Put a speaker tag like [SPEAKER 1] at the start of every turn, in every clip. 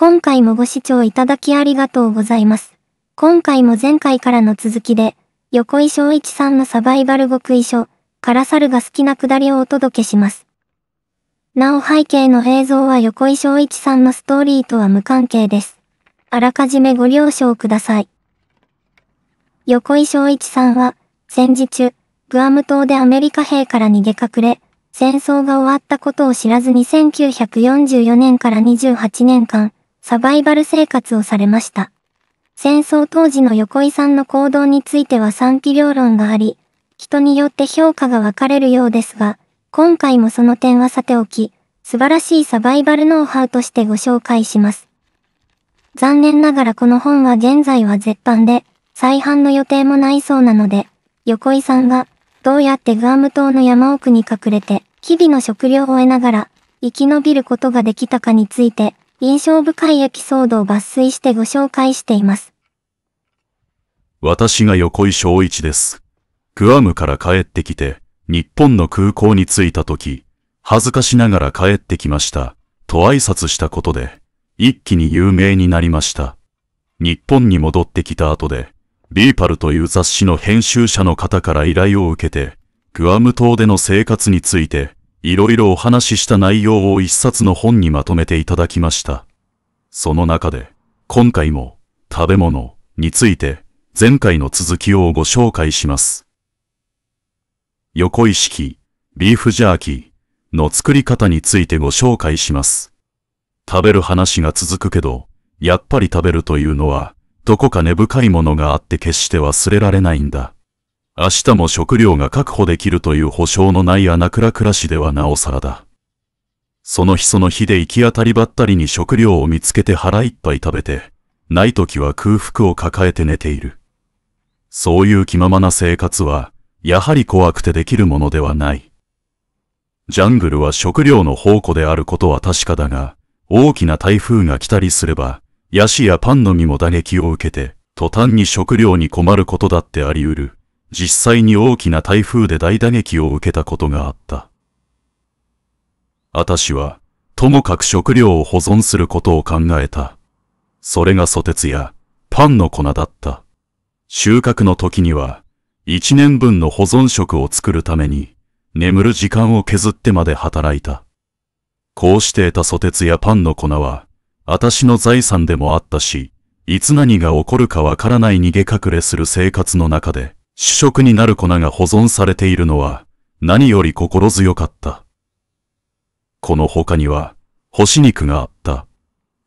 [SPEAKER 1] 今回もご視聴いただきありがとうございます。今回も前回からの続きで、横井翔一さんのサバイバル極意書、ラサルが好きなくだりをお届けします。なお背景の映像は横井翔一さんのストーリーとは無関係です。あらかじめご了承ください。横井翔一さんは、戦時中、グアム島でアメリカ兵から逃げ隠れ、戦争が終わったことを知らずに1944年から28年間、サバイバル生活をされました。戦争当時の横井さんの行動については賛否両論があり、人によって評価が分かれるようですが、今回もその点はさておき、素晴らしいサバイバルノウハウとしてご紹介します。残念ながらこの本は現在は絶版で、再販の予定もないそうなので、横井さんが、どうやってグアム島の山奥に隠れて、日々の食料を得ながら、生き延びることができたかについて、印象深いエピソードを抜粋してご紹介しています。
[SPEAKER 2] 私が横井昭一です。グアムから帰ってきて、日本の空港に着いた時、恥ずかしながら帰ってきました、と挨拶したことで、一気に有名になりました。日本に戻ってきた後で、ビーパルという雑誌の編集者の方から依頼を受けて、グアム島での生活について、いろいろお話しした内容を一冊の本にまとめていただきました。その中で、今回も食べ物について前回の続きをご紹介します。横意識、ビーフジャーキーの作り方についてご紹介します。食べる話が続くけど、やっぱり食べるというのは、どこか根深いものがあって決して忘れられないんだ。明日も食料が確保できるという保証のない穴倉暮らしではなおさらだ。その日その日で行き当たりばったりに食料を見つけて腹いっぱい食べて、ない時は空腹を抱えて寝ている。そういう気ままな生活は、やはり怖くてできるものではない。ジャングルは食料の宝庫であることは確かだが、大きな台風が来たりすれば、ヤシやパンの実も打撃を受けて、途端に食料に困ることだってあり得る。実際に大きな台風で大打撃を受けたことがあった。私は、ともかく食料を保存することを考えた。それがソテツやパンの粉だった。収穫の時には、一年分の保存食を作るために、眠る時間を削ってまで働いた。こうして得たソテツやパンの粉は、私の財産でもあったし、いつ何が起こるかわからない逃げ隠れする生活の中で、主食になる粉が保存されているのは何より心強かった。この他には干し肉があった。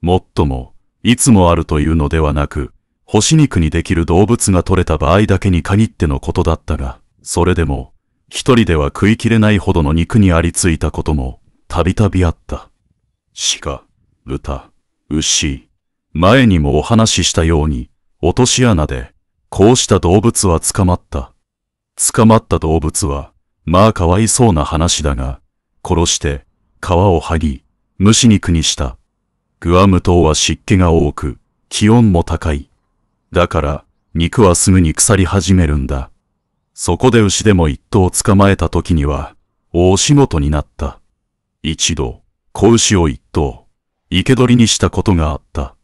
[SPEAKER 2] もっとも、いつもあるというのではなく、干し肉にできる動物が取れた場合だけに限ってのことだったが、それでも、一人では食いきれないほどの肉にありついたことも、たびたびあった。鹿、豚、牛、前にもお話ししたように、落とし穴で、こうした動物は捕まった。捕まった動物は、まあかわいそうな話だが、殺して、皮を剥ぎ、虫肉にした。グアム島は湿気が多く、気温も高い。だから、肉はすぐに腐り始めるんだ。そこで牛でも一頭捕まえた時には、大仕事になった。一度、子牛を一頭、生け捕りにしたことがあった。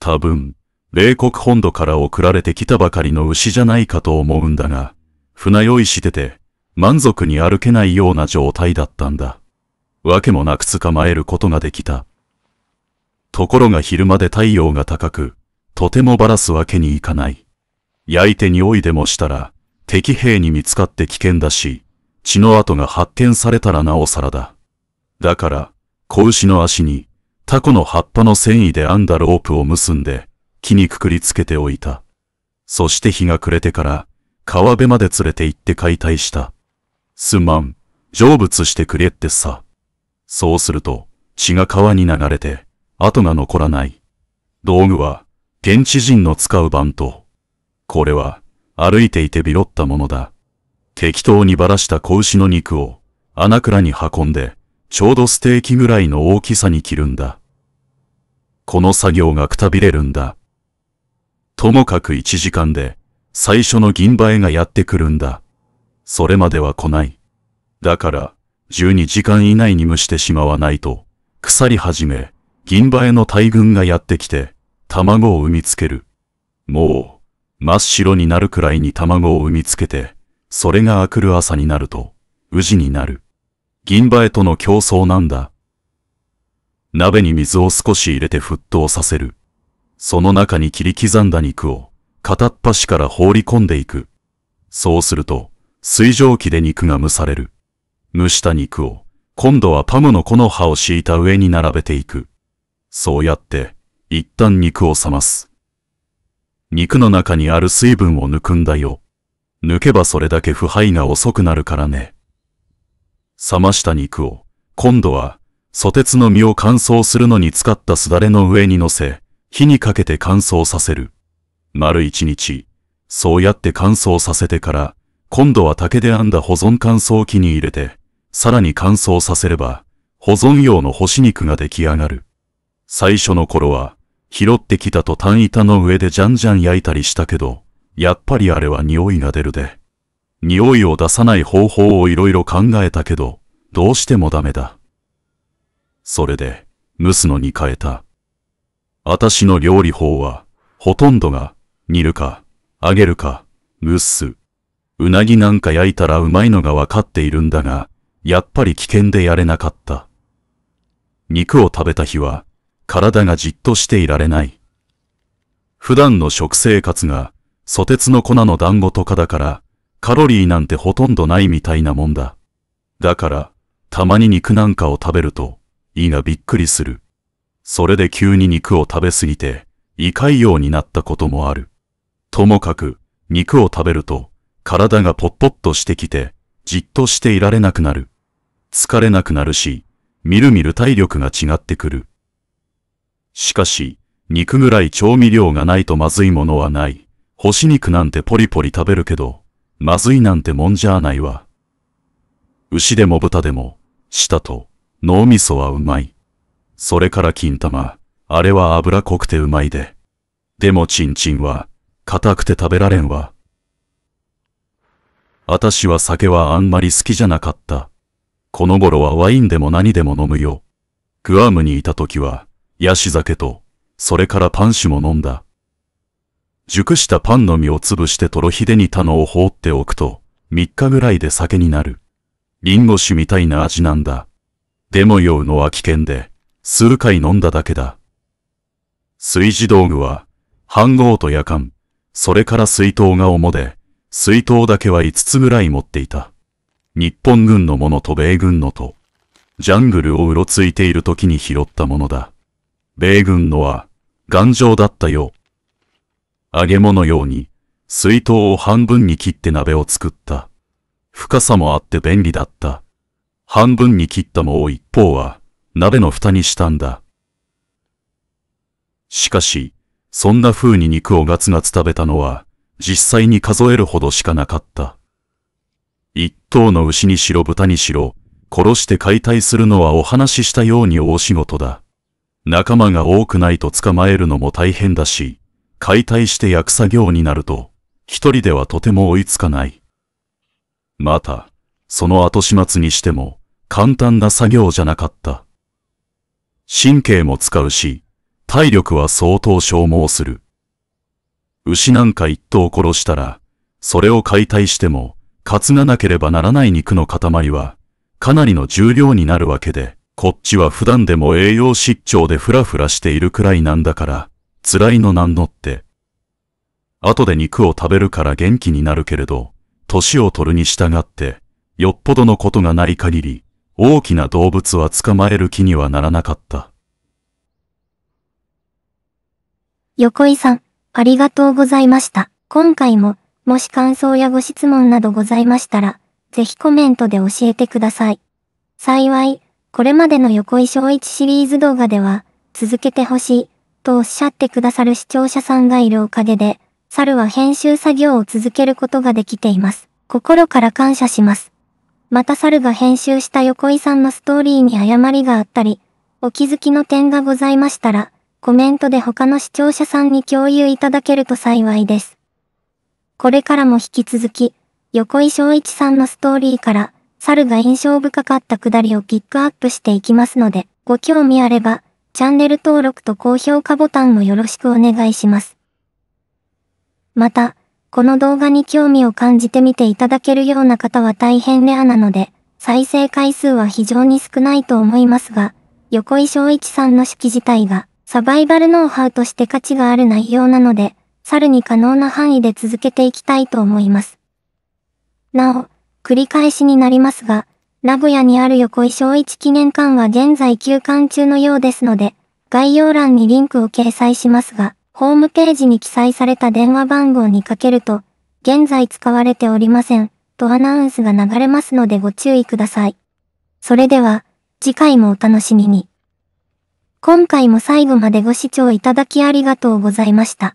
[SPEAKER 2] 多分、冷国本土から送られてきたばかりの牛じゃないかと思うんだが、船酔いしてて、満足に歩けないような状態だったんだ。わけもなく捕まえることができた。ところが昼まで太陽が高く、とてもばらすわけにいかない。焼いて匂いでもしたら、敵兵に見つかって危険だし、血の跡が発見されたらなおさらだ。だから、子牛の足に、タコの葉っぱの繊維で編んだロープを結んで、木にくくりつけておいた。そして日が暮れてから、川辺まで連れて行って解体した。すまん、成仏してくれってさ。そうすると、血が川に流れて、跡が残らない。道具は、現地人の使う番と。これは、歩いていてびろったものだ。適当にばらした子牛の肉を、穴倉に運んで、ちょうどステーキぐらいの大きさに切るんだ。この作業がくたびれるんだ。ともかく一時間で、最初の銀映えがやってくるんだ。それまでは来ない。だから、12時間以内に蒸してしまわないと、腐り始め、銀映えの大群がやってきて、卵を産みつける。もう、真っ白になるくらいに卵を産みつけて、それが明くる朝になると、宇治になる。銀映えとの競争なんだ。鍋に水を少し入れて沸騰させる。その中に切り刻んだ肉を、片っ端から放り込んでいく。そうすると、水蒸気で肉が蒸される。蒸した肉を、今度はパムの木の葉を敷いた上に並べていく。そうやって、一旦肉を冷ます。肉の中にある水分を抜くんだよ。抜けばそれだけ腐敗が遅くなるからね。冷ました肉を、今度は、ソテツの実を乾燥するのに使ったすだれの上に乗せ、火にかけて乾燥させる。丸一日、そうやって乾燥させてから、今度は竹で編んだ保存乾燥機に入れて、さらに乾燥させれば、保存用の干し肉が出来上がる。最初の頃は、拾ってきたと単板の上でじゃんじゃん焼いたりしたけど、やっぱりあれは匂いが出るで。匂いを出さない方法を色々考えたけど、どうしてもダメだ。それで、蒸すのに変えた。私の料理法は、ほとんどが、煮るか、揚げるか、蒸す。うなぎなんか焼いたらうまいのがわかっているんだが、やっぱり危険でやれなかった。肉を食べた日は、体がじっとしていられない。普段の食生活が、ソテツの粉の団子とかだから、カロリーなんてほとんどないみたいなもんだ。だから、たまに肉なんかを食べると、胃がびっくりする。それで急に肉を食べすぎて、胃潰瘍になったこともある。ともかく、肉を食べると、体がポッポッとしてきて、じっとしていられなくなる。疲れなくなるし、みるみる体力が違ってくる。しかし、肉ぐらい調味料がないとまずいものはない。干し肉なんてポリポリ食べるけど、まずいなんてもんじゃあないわ。牛でも豚でも、舌と脳みそはうまい。それから金玉。あれは油濃くてうまいで。でもチンチンは、硬くて食べられんわ。あたしは酒はあんまり好きじゃなかった。この頃はワインでも何でも飲むよ。グアムにいた時は、ヤシ酒と、それからパン酒も飲んだ。熟したパンの実を潰してトロヒデにたのを放っておくと、3日ぐらいで酒になる。リンゴ酒みたいな味なんだ。でも酔うのは危険で、数回飲んだだけだ。炊事道具は、飯盒と夜間、それから水筒が重で、水筒だけは5つぐらい持っていた。日本軍のものと米軍のと、ジャングルをうろついている時に拾ったものだ。米軍のは、頑丈だったよう。揚げ物用に、水筒を半分に切って鍋を作った。深さもあって便利だった。半分に切ったもう一方は、鍋の蓋にしたんだ。しかし、そんな風に肉をガツガツ食べたのは、実際に数えるほどしかなかった。一頭の牛にしろ豚にしろ、殺して解体するのはお話ししたように大仕事だ。仲間が多くないと捕まえるのも大変だし、解体して焼く作業になると、一人ではとても追いつかない。また、その後始末にしても、簡単な作業じゃなかった。神経も使うし、体力は相当消耗する。牛なんか一頭殺したら、それを解体しても、担がなければならない肉の塊は、かなりの重量になるわけで、こっちは普段でも栄養失調でふらふらしているくらいなんだから、辛いのなんのって。後で肉を食べるから元気になるけれど、歳を取るに従って、よっぽどのことがない限り、大きな動物は捕まえる気にはならなかった。
[SPEAKER 1] 横井さん、ありがとうございました。今回も、もし感想やご質問などございましたら、ぜひコメントで教えてください。幸い、これまでの横井翔一シリーズ動画では、続けてほしい、とおっしゃってくださる視聴者さんがいるおかげで、猿は編集作業を続けることができています。心から感謝します。また猿が編集した横井さんのストーリーに誤りがあったり、お気づきの点がございましたら、コメントで他の視聴者さんに共有いただけると幸いです。これからも引き続き、横井翔一さんのストーリーから、猿が印象深かったくだりをピックアップしていきますので、ご興味あれば、チャンネル登録と高評価ボタンもよろしくお願いします。また、この動画に興味を感じてみていただけるような方は大変レアなので、再生回数は非常に少ないと思いますが、横井正一さんの式自体が、サバイバルノウハウとして価値がある内容なので、猿に可能な範囲で続けていきたいと思います。なお、繰り返しになりますが、名古屋にある横井正一記念館は現在休館中のようですので、概要欄にリンクを掲載しますが、ホームページに記載された電話番号にかけると、現在使われておりません、とアナウンスが流れますのでご注意ください。それでは、次回もお楽しみに。今回も最後までご視聴いただきありがとうございました。